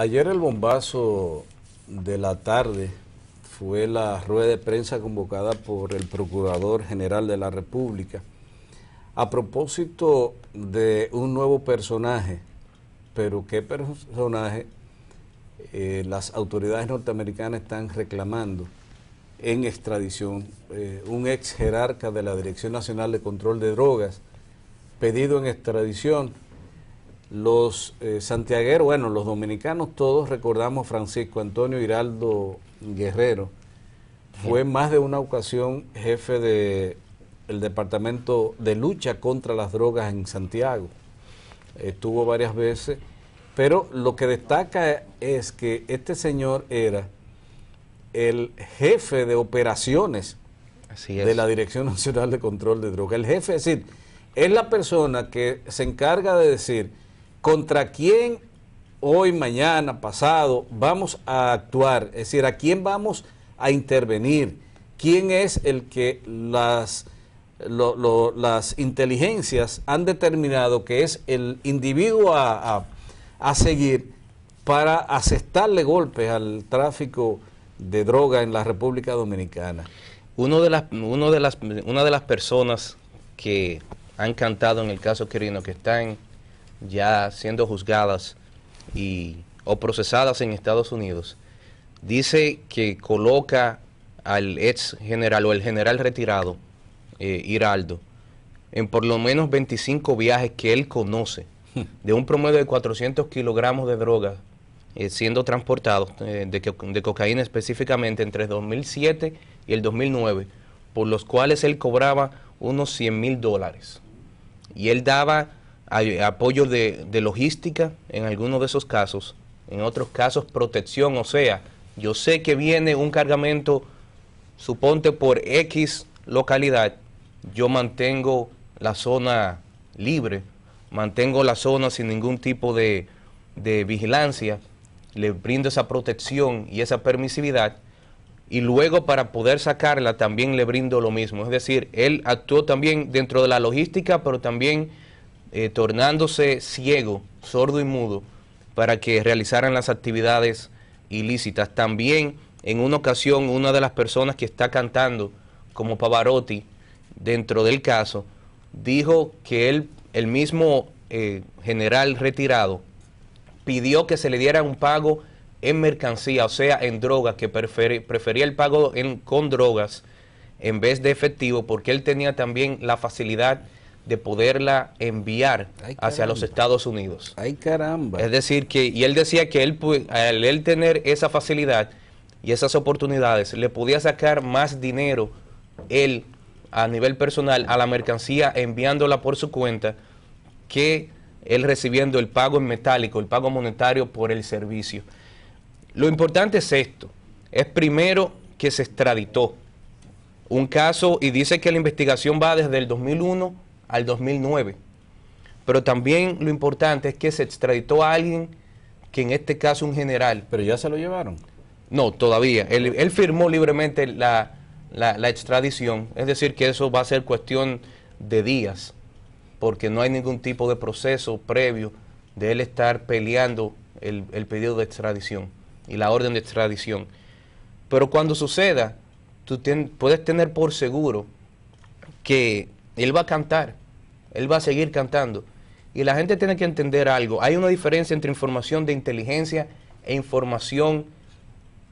Ayer el bombazo de la tarde fue la rueda de prensa convocada por el Procurador General de la República a propósito de un nuevo personaje, pero qué personaje eh, las autoridades norteamericanas están reclamando en extradición, eh, un ex jerarca de la Dirección Nacional de Control de Drogas, pedido en extradición los eh, santiagueros, bueno, los dominicanos todos recordamos Francisco Antonio Hiraldo Guerrero. Fue más de una ocasión jefe de Departamento de Lucha contra las Drogas en Santiago. Estuvo varias veces, pero lo que destaca es que este señor era el jefe de operaciones de la Dirección Nacional de Control de Drogas. El jefe, es decir, es la persona que se encarga de decir, ¿Contra quién hoy, mañana, pasado vamos a actuar? Es decir, ¿a quién vamos a intervenir? ¿Quién es el que las, las inteligencias han determinado que es el individuo a, seguir para asestarle golpes al tráfico de droga en la República Dominicana? Uno de las, uno de las, una de las personas que han cantado en el caso querido que está en, ya siendo juzgadas y, o procesadas en Estados Unidos, dice que coloca al ex general o el general retirado, eh, Hiraldo, en por lo menos 25 viajes que él conoce, de un promedio de 400 kilogramos de droga eh, siendo transportados, eh, de, de cocaína específicamente, entre 2007 y el 2009, por los cuales él cobraba unos 100 mil dólares. Y él daba apoyo de, logística en algunos de esos casos, en otros casos protección, o sea, yo sé que viene un cargamento, suponte por X localidad, yo mantengo la zona libre, mantengo la zona sin ningún tipo de, de vigilancia, le brindo esa protección y esa permisividad, y luego para poder sacarla también le brindo lo mismo. Es decir, él actuó también dentro de la logística, pero también eh, tornándose ciego, sordo y mudo para que realizaran las actividades ilícitas. También en una ocasión una de las personas que está cantando como Pavarotti dentro del caso dijo que él, el mismo eh, general retirado pidió que se le diera un pago en mercancía, o sea, en drogas, que prefería el pago en, con drogas en vez de efectivo porque él tenía también la facilidad de poderla enviar hacia los Estados Unidos. Ay caramba. Es decir, que, y él decía que él, al él tener esa facilidad y esas oportunidades, le podía sacar más dinero él a nivel personal a la mercancía enviándola por su cuenta que él recibiendo el pago en metálico, el pago monetario por el servicio. Lo importante es esto, es primero que se extraditó un caso y dice que la investigación va desde el 2001 al 2009. Pero también lo importante es que se extraditó a alguien que en este caso un general. Pero ya se lo llevaron. No, todavía. Él, firmó libremente la, extradición. Es decir, que eso va a ser cuestión de días, porque no hay ningún tipo de proceso previo de él estar peleando el, pedido de extradición y la orden de extradición. Pero cuando suceda, tú puedes tener por seguro que él va a cantar él va a seguir cantando. Y la gente tiene que entender algo. Hay una diferencia entre información de inteligencia e información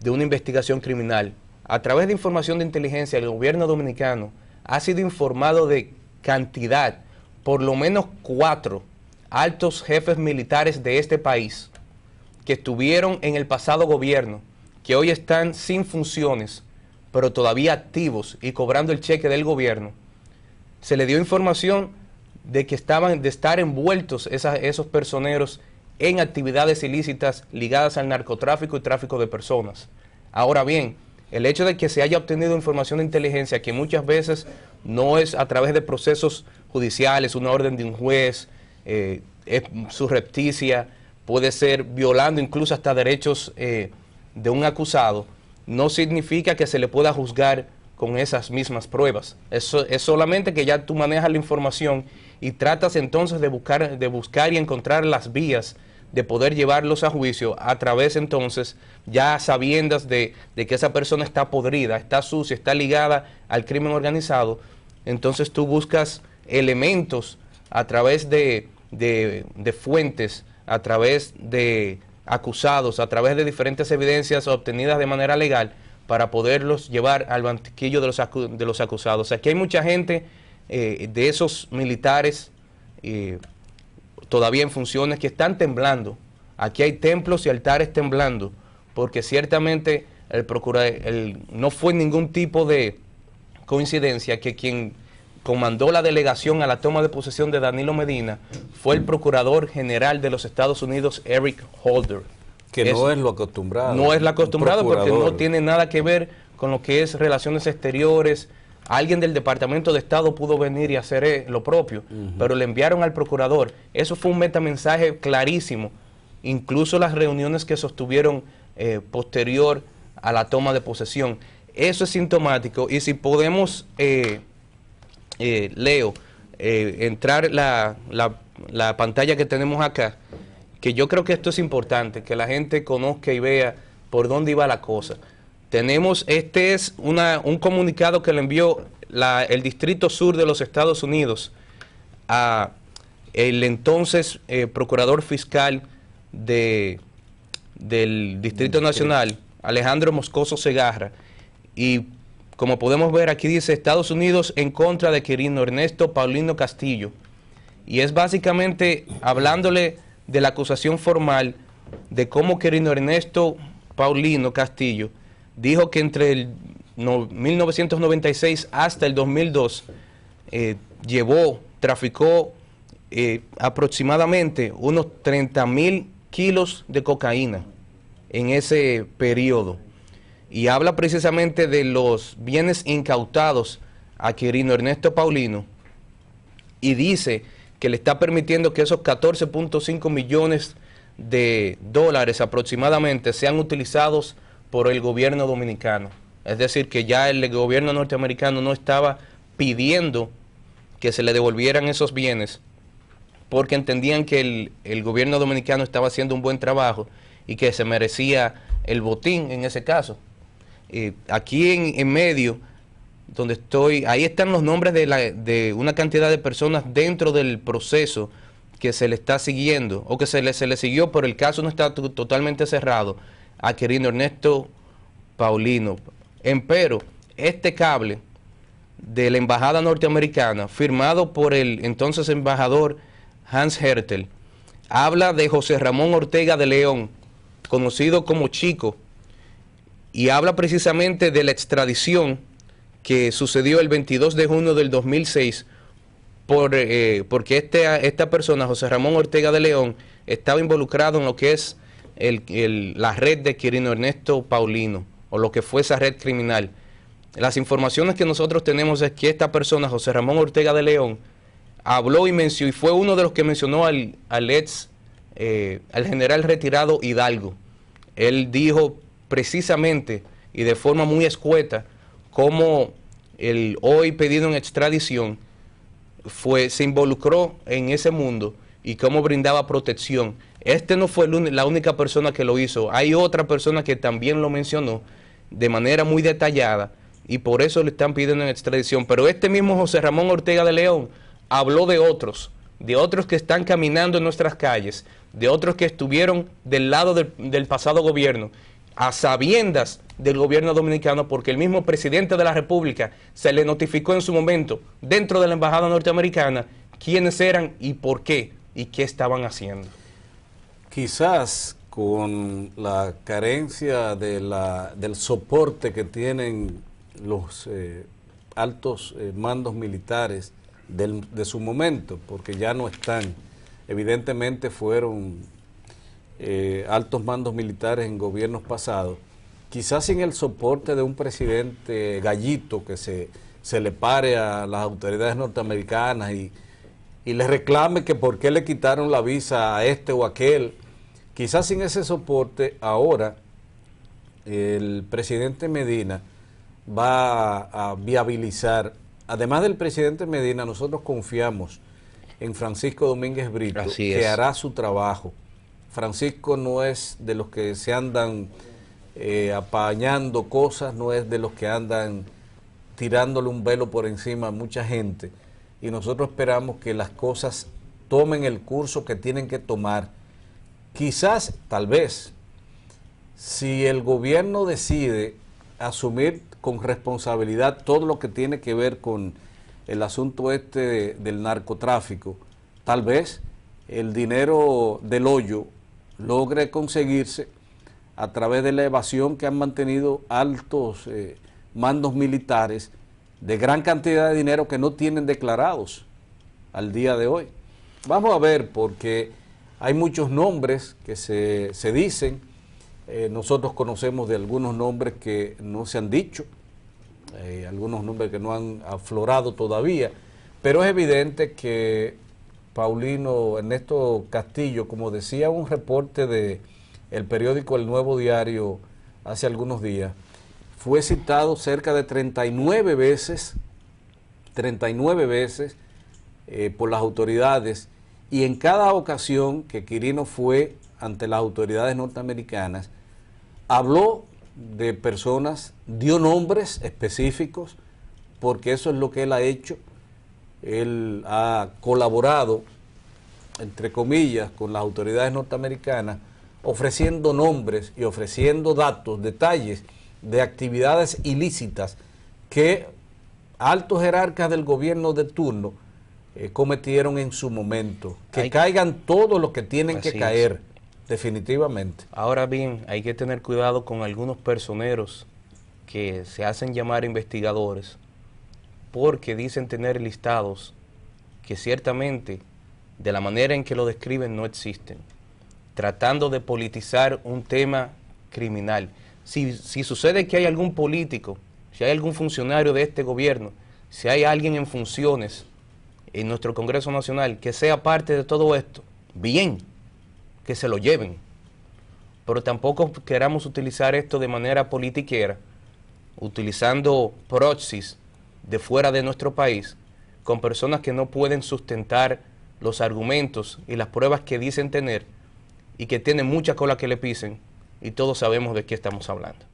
de una investigación criminal. A través de información de inteligencia, el gobierno dominicano ha sido informado de cantidad, por lo menos cuatro altos jefes militares de este país que estuvieron en el pasado gobierno, que hoy están sin funciones, pero todavía activos y cobrando el cheque del gobierno. Se le dio información de que estaban, de estar envueltos esos personeros en actividades ilícitas ligadas al narcotráfico y tráfico de personas. Ahora bien, el hecho de que se haya obtenido información de inteligencia que muchas veces no es a través de procesos judiciales, una orden de un juez, eh, es surrepticia, puede ser violando incluso hasta derechos eh, de un acusado, no significa que se le pueda juzgar con esas mismas pruebas. Eso es solamente que ya tú manejas la información y tratas entonces de buscar, de buscar y encontrar las vías de poder llevarlos a juicio a través entonces ya sabiendas de, que esa persona está podrida, está sucia, está ligada al crimen organizado, entonces tú buscas elementos a través de fuentes, a través de acusados, a través de diferentes evidencias obtenidas de manera legal para poderlos llevar al banquillo de los, de los acusados. Aquí hay mucha gente eh, de esos militares eh, todavía en funciones que están temblando. Aquí hay templos y altares temblando, porque ciertamente el no fue ningún tipo de coincidencia que quien comandó la delegación a la toma de posesión de Danilo Medina fue el procurador general de los Estados Unidos, Eric Holder. Que no es lo acostumbrado. No es lo acostumbrado porque no tiene nada que ver con lo que es relaciones exteriores. Alguien del Departamento de Estado pudo venir y hacer eh, lo propio, pero le enviaron al procurador. Eso fue un metamensaje clarísimo. Incluso las reuniones que sostuvieron eh, posterior a la toma de posesión. Eso es sintomático y si podemos, eh, Leo, entrar la, la pantalla que tenemos acá que yo creo que esto es importante, que la gente conozca y vea por dónde iba la cosa. Tenemos, este es un comunicado que le envió el Distrito Sur de los Estados Unidos a el entonces eh, Procurador Fiscal de, del Distrito Nacional, Alejandro Moscoso Segarra, y como podemos ver aquí dice Estados Unidos en contra de Quirino Ernesto Paulino Castillo. Y es básicamente hablándole de la acusación formal de cómo Querino Ernesto Paulino Castillo dijo que entre el 1996 hasta el 2002 eh, llevó, traficó eh, aproximadamente unos 30 mil kilos de cocaína en ese periodo. Y habla precisamente de los bienes incautados a Quirino Ernesto Paulino y dice que le está permitiendo que esos 14.5 millones de dólares aproximadamente sean utilizados por el gobierno dominicano. Es decir, que ya el gobierno norteamericano no estaba pidiendo que se le devolvieran esos bienes porque entendían que el, gobierno dominicano estaba haciendo un buen trabajo y que se merecía el botín en ese caso. Eh, aquí en medio donde estoy, ahí están los nombres de, la, de una cantidad de personas dentro del proceso que se le está siguiendo o que se le, se le siguió, pero el caso no está totalmente cerrado a querido Ernesto Paulino. Empero, este cable de la Embajada Norteamericana, firmado por el entonces embajador Hans Hertel, habla de José Ramón Ortega de León, conocido como Chico, y habla precisamente de la extradición que sucedió el 22 de junio del 2006 por, eh, porque este, esta persona, José Ramón Ortega de León, estaba involucrado en lo que es el, la red de Quirino Ernesto Paulino, o lo que fue esa red criminal. Las informaciones que nosotros tenemos es que esta persona, José Ramón Ortega de León, habló y mencionó, y fue uno de los que mencionó al, ex, eh, al general retirado Hidalgo. Él dijo precisamente y de forma muy escueta, cómo el hoy pedido en extradición fue, se involucró en ese mundo y cómo brindaba protección. Este no fue la única persona que lo hizo. Hay otra persona que también lo mencionó de manera muy detallada y por eso le están pidiendo en extradición. Pero este mismo José Ramón Ortega de León habló de otros, de otros que están caminando en nuestras calles, de otros que estuvieron del lado del pasado gobierno a sabiendas del gobierno dominicano porque el mismo presidente de la República se le notificó en su momento dentro de la embajada norteamericana quiénes eran y por qué y qué estaban haciendo. Quizás con la carencia de la, del soporte que tienen los eh, altos eh, mandos militares del, de su momento, porque ya no están, evidentemente fueron eh, altos mandos militares en gobiernos pasados, quizás sin el soporte de un presidente gallito que se, le pare a las autoridades norteamericanas y, le reclame que por qué le quitaron la visa a este o aquel. Quizás sin ese soporte, ahora el presidente Medina va a, viabilizar, además del presidente Medina, nosotros confiamos en Francisco Domínguez Brito, que hará su trabajo Francisco no es de los que se andan eh, apañando cosas, no es de los que andan tirándole un velo por encima a mucha gente. Y nosotros esperamos que las cosas tomen el curso que tienen que tomar. Quizás, tal vez, si el gobierno decide asumir con responsabilidad todo lo que tiene que ver con el asunto este del narcotráfico, tal vez el dinero del hoyo logre conseguirse a través de la evasión que han mantenido altos eh, mandos militares de gran cantidad de dinero que no tienen declarados al día de hoy. Vamos a ver, porque hay muchos nombres que se, dicen, eh, nosotros conocemos de algunos nombres que no se han dicho, eh, algunos nombres que no han aflorado todavía, pero es evidente que Paulino Ernesto Castillo, como decía un reporte de el periódico El Nuevo Diario hace algunos días, fue citado cerca de 39 veces, 39 veces eh, por las autoridades y en cada ocasión que Quirino fue ante las autoridades norteamericanas, habló de personas, dio nombres específicos, porque eso es lo que él ha hecho él ha colaborado, entre comillas, con las autoridades norteamericanas, ofreciendo nombres y ofreciendo datos, detalles de actividades ilícitas que altos jerarcas del gobierno de turno eh, cometieron en su momento. Que caigan todos los que tienen que caer, definitivamente. Ahora bien, hay que tener cuidado con algunos personeros que se hacen llamar investigadores porque dicen tener listados que ciertamente, de la manera en que lo describen, no existen, tratando de politizar un tema criminal. Si, sucede que hay algún político, si hay algún funcionario de este gobierno, si hay alguien en funciones en nuestro Congreso Nacional que sea parte de todo esto, bien, que se lo lleven. Pero tampoco queramos utilizar esto de manera politiquera, utilizando proxies de fuera de nuestro país con personas que no pueden sustentar los argumentos y las pruebas que dicen tener y que tienen mucha cola que le pisen y todos sabemos de qué estamos hablando.